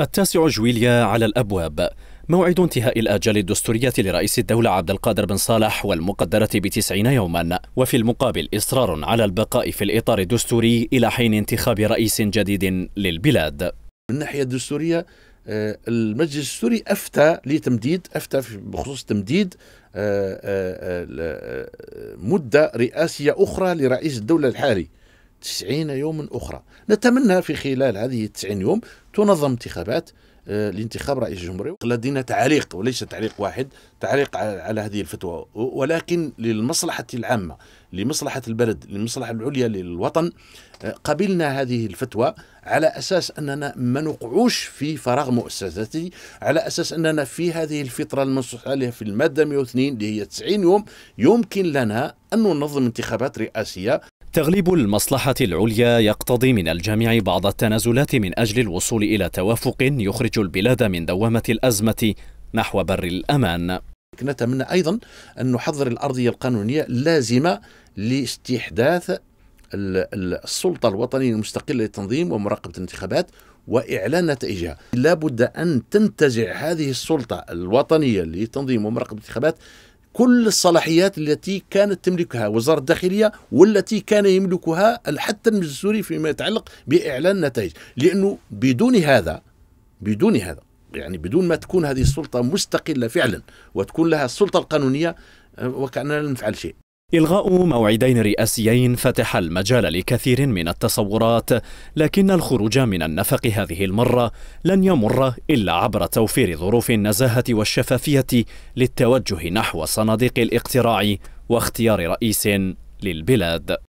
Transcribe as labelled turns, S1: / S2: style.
S1: التاسع جويليا على الأبواب موعد انتهاء الآجال الدستورية لرئيس الدولة عبد القادر بن صالح والمقدرة بتسعين يوما وفي المقابل إصرار على البقاء في الإطار الدستوري إلى حين انتخاب رئيس جديد للبلاد
S2: من الناحية الدستورية آه، المجلس السوري افتى لتمديد افتى بخصوص تمديد آه، آه، مده رئاسيه اخرى لرئيس الدوله الحالي 90 يوما أخرى نتمنى في خلال هذه 90 يوم تنظم انتخابات آه، لانتخاب رئيس الجمهورية لدينا تعليق وليس تعليق واحد تعليق على هذه الفتوى ولكن للمصلحة العامة لمصلحة البلد للمصلحة العليا للوطن آه، قبلنا هذه الفتوى على أساس أننا ما نقعوش في فراغ مؤسساتي على أساس أننا في هذه الفترة المنصوص عليها في المادة 102 اللي هي 90 يوم
S1: يمكن لنا أن ننظم انتخابات رئاسية تغليب المصلحة العليا يقتضي من الجميع بعض التنازلات من أجل الوصول إلى توافق يخرج البلاد من دوامة الأزمة نحو بر الأمان
S2: نتمنى أيضا أن نحضر الأرضية القانونية اللازمة لاستحداث السلطة الوطنية المستقلة للتنظيم ومراقبة الانتخابات وإعلان نتائجها لا بد أن تنتزع هذه السلطة الوطنية للتنظيم ومراقبة الانتخابات كل الصلاحيات التي كانت تملكها وزارة الداخلية والتي كان يملكها حتى المجلس السوري فيما يتعلق بإعلان النتائج لأنه بدون هذا بدون هذا يعني بدون ما تكون هذه السلطة مستقلة فعلا وتكون لها السلطة القانونية آه، وكأننا
S1: لم نفعل شيء إلغاء موعدين رئاسيين فتح المجال لكثير من التصورات لكن الخروج من النفق هذه المرة لن يمر إلا عبر توفير ظروف النزاهة والشفافية للتوجه نحو صناديق الاقتراع واختيار رئيس للبلاد